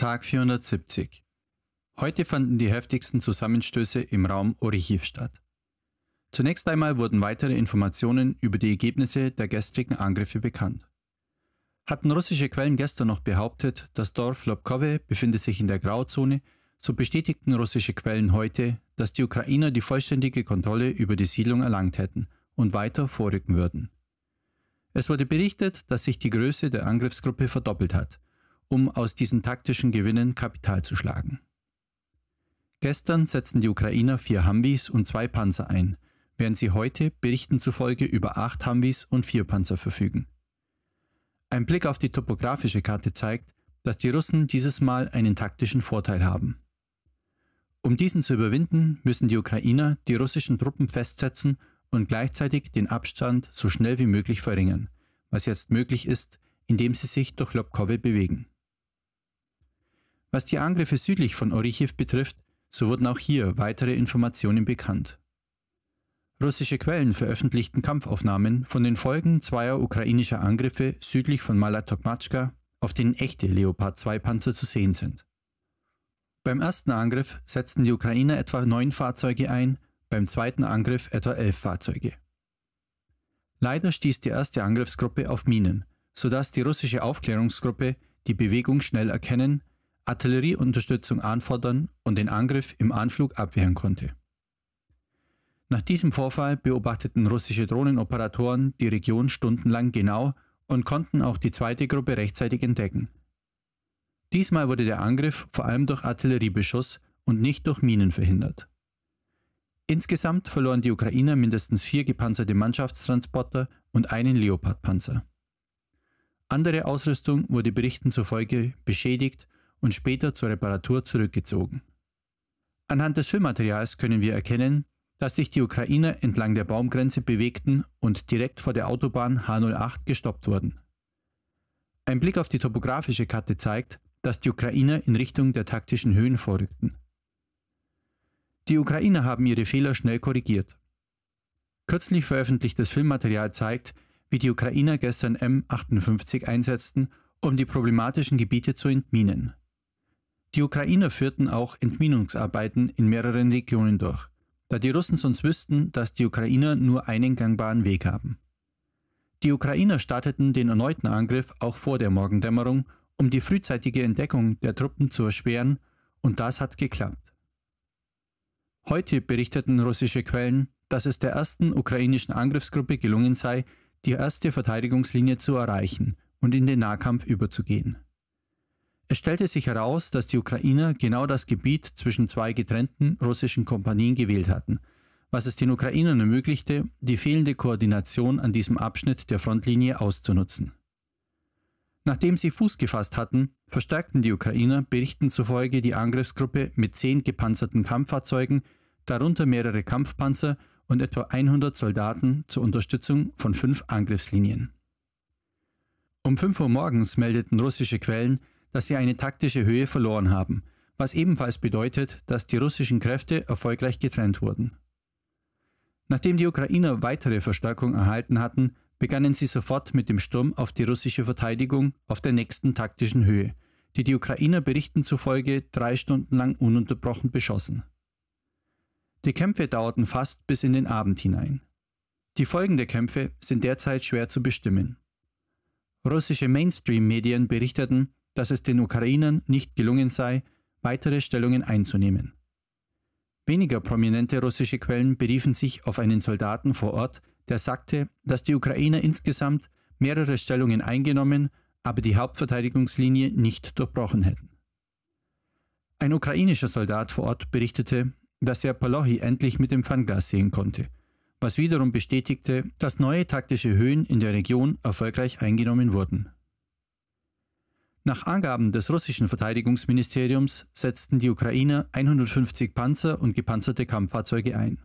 Tag 470. Heute fanden die heftigsten Zusammenstöße im Raum Orichiv statt. Zunächst einmal wurden weitere Informationen über die Ergebnisse der gestrigen Angriffe bekannt. Hatten russische Quellen gestern noch behauptet, das Dorf Lobkowe befinde sich in der Grauzone, so bestätigten russische Quellen heute, dass die Ukrainer die vollständige Kontrolle über die Siedlung erlangt hätten und weiter vorrücken würden. Es wurde berichtet, dass sich die Größe der Angriffsgruppe verdoppelt hat – um aus diesen taktischen Gewinnen Kapital zu schlagen. Gestern setzten die Ukrainer vier Humvees und zwei Panzer ein, während sie heute Berichten zufolge über acht Humvees und vier Panzer verfügen. Ein Blick auf die topografische Karte zeigt, dass die Russen dieses Mal einen taktischen Vorteil haben. Um diesen zu überwinden, müssen die Ukrainer die russischen Truppen festsetzen und gleichzeitig den Abstand so schnell wie möglich verringern, was jetzt möglich ist, indem sie sich durch Lobkowe bewegen. Was die Angriffe südlich von Orichiv betrifft, so wurden auch hier weitere Informationen bekannt. Russische Quellen veröffentlichten Kampfaufnahmen von den Folgen zweier ukrainischer Angriffe südlich von Malatokmatschka, auf denen echte Leopard-2-Panzer zu sehen sind. Beim ersten Angriff setzten die Ukrainer etwa neun Fahrzeuge ein, beim zweiten Angriff etwa elf Fahrzeuge. Leider stieß die erste Angriffsgruppe auf Minen, sodass die russische Aufklärungsgruppe die Bewegung schnell erkennen Artillerieunterstützung anfordern und den Angriff im Anflug abwehren konnte. Nach diesem Vorfall beobachteten russische Drohnenoperatoren die Region stundenlang genau und konnten auch die zweite Gruppe rechtzeitig entdecken. Diesmal wurde der Angriff vor allem durch Artilleriebeschuss und nicht durch Minen verhindert. Insgesamt verloren die Ukrainer mindestens vier gepanzerte Mannschaftstransporter und einen Leopardpanzer. Andere Ausrüstung wurde Berichten zufolge beschädigt und später zur Reparatur zurückgezogen. Anhand des Filmmaterials können wir erkennen, dass sich die Ukrainer entlang der Baumgrenze bewegten und direkt vor der Autobahn H08 gestoppt wurden. Ein Blick auf die topografische Karte zeigt, dass die Ukrainer in Richtung der taktischen Höhen vorrückten. Die Ukrainer haben ihre Fehler schnell korrigiert. Kürzlich veröffentlichtes Filmmaterial zeigt, wie die Ukrainer gestern M58 einsetzten, um die problematischen Gebiete zu entminen. Die Ukrainer führten auch Entminungsarbeiten in mehreren Regionen durch, da die Russen sonst wüssten, dass die Ukrainer nur einen gangbaren Weg haben. Die Ukrainer starteten den erneuten Angriff auch vor der Morgendämmerung, um die frühzeitige Entdeckung der Truppen zu erschweren, und das hat geklappt. Heute berichteten russische Quellen, dass es der ersten ukrainischen Angriffsgruppe gelungen sei, die erste Verteidigungslinie zu erreichen und in den Nahkampf überzugehen. Es stellte sich heraus, dass die Ukrainer genau das Gebiet zwischen zwei getrennten russischen Kompanien gewählt hatten, was es den Ukrainern ermöglichte, die fehlende Koordination an diesem Abschnitt der Frontlinie auszunutzen. Nachdem sie Fuß gefasst hatten, verstärkten die Ukrainer Berichten zufolge die Angriffsgruppe mit zehn gepanzerten Kampffahrzeugen, darunter mehrere Kampfpanzer und etwa 100 Soldaten zur Unterstützung von fünf Angriffslinien. Um 5 Uhr morgens meldeten russische Quellen, dass sie eine taktische Höhe verloren haben, was ebenfalls bedeutet, dass die russischen Kräfte erfolgreich getrennt wurden. Nachdem die Ukrainer weitere Verstärkung erhalten hatten, begannen sie sofort mit dem Sturm auf die russische Verteidigung auf der nächsten taktischen Höhe, die die Ukrainer Berichten zufolge drei Stunden lang ununterbrochen beschossen. Die Kämpfe dauerten fast bis in den Abend hinein. Die Folgen der Kämpfe sind derzeit schwer zu bestimmen. Russische Mainstream-Medien berichteten, dass es den Ukrainern nicht gelungen sei, weitere Stellungen einzunehmen. Weniger prominente russische Quellen beriefen sich auf einen Soldaten vor Ort, der sagte, dass die Ukrainer insgesamt mehrere Stellungen eingenommen, aber die Hauptverteidigungslinie nicht durchbrochen hätten. Ein ukrainischer Soldat vor Ort berichtete, dass er Palohi endlich mit dem Fernglas sehen konnte, was wiederum bestätigte, dass neue taktische Höhen in der Region erfolgreich eingenommen wurden. Nach Angaben des russischen Verteidigungsministeriums setzten die Ukrainer 150 Panzer und gepanzerte Kampffahrzeuge ein.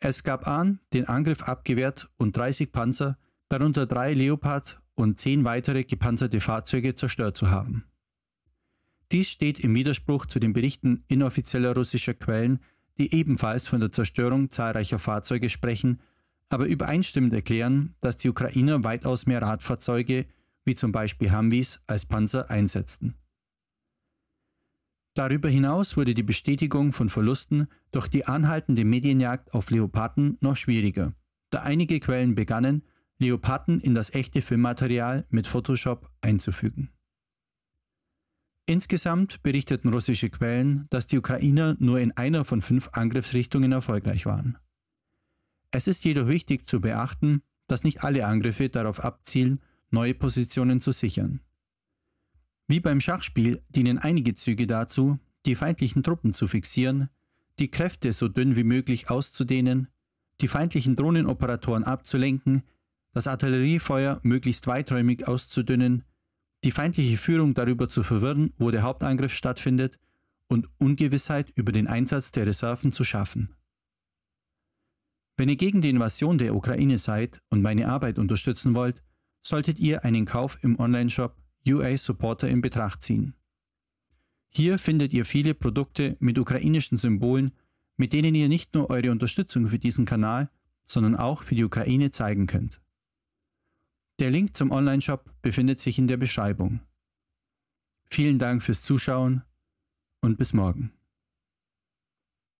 Es gab an, den Angriff abgewehrt und 30 Panzer, darunter drei Leopard und zehn weitere gepanzerte Fahrzeuge zerstört zu haben. Dies steht im Widerspruch zu den Berichten inoffizieller russischer Quellen, die ebenfalls von der Zerstörung zahlreicher Fahrzeuge sprechen, aber übereinstimmend erklären, dass die Ukrainer weitaus mehr Radfahrzeuge, wie zum Beispiel Humvees, als Panzer einsetzten. Darüber hinaus wurde die Bestätigung von Verlusten durch die anhaltende Medienjagd auf Leoparden noch schwieriger, da einige Quellen begannen, Leoparden in das echte Filmmaterial mit Photoshop einzufügen. Insgesamt berichteten russische Quellen, dass die Ukrainer nur in einer von fünf Angriffsrichtungen erfolgreich waren. Es ist jedoch wichtig zu beachten, dass nicht alle Angriffe darauf abzielen, neue Positionen zu sichern. Wie beim Schachspiel dienen einige Züge dazu, die feindlichen Truppen zu fixieren, die Kräfte so dünn wie möglich auszudehnen, die feindlichen Drohnenoperatoren abzulenken, das Artilleriefeuer möglichst weiträumig auszudünnen, die feindliche Führung darüber zu verwirren, wo der Hauptangriff stattfindet und Ungewissheit über den Einsatz der Reserven zu schaffen. Wenn ihr gegen die Invasion der Ukraine seid und meine Arbeit unterstützen wollt, solltet ihr einen Kauf im Onlineshop UA Supporter in Betracht ziehen. Hier findet ihr viele Produkte mit ukrainischen Symbolen, mit denen ihr nicht nur eure Unterstützung für diesen Kanal, sondern auch für die Ukraine zeigen könnt. Der Link zum Onlineshop befindet sich in der Beschreibung. Vielen Dank fürs Zuschauen und bis morgen.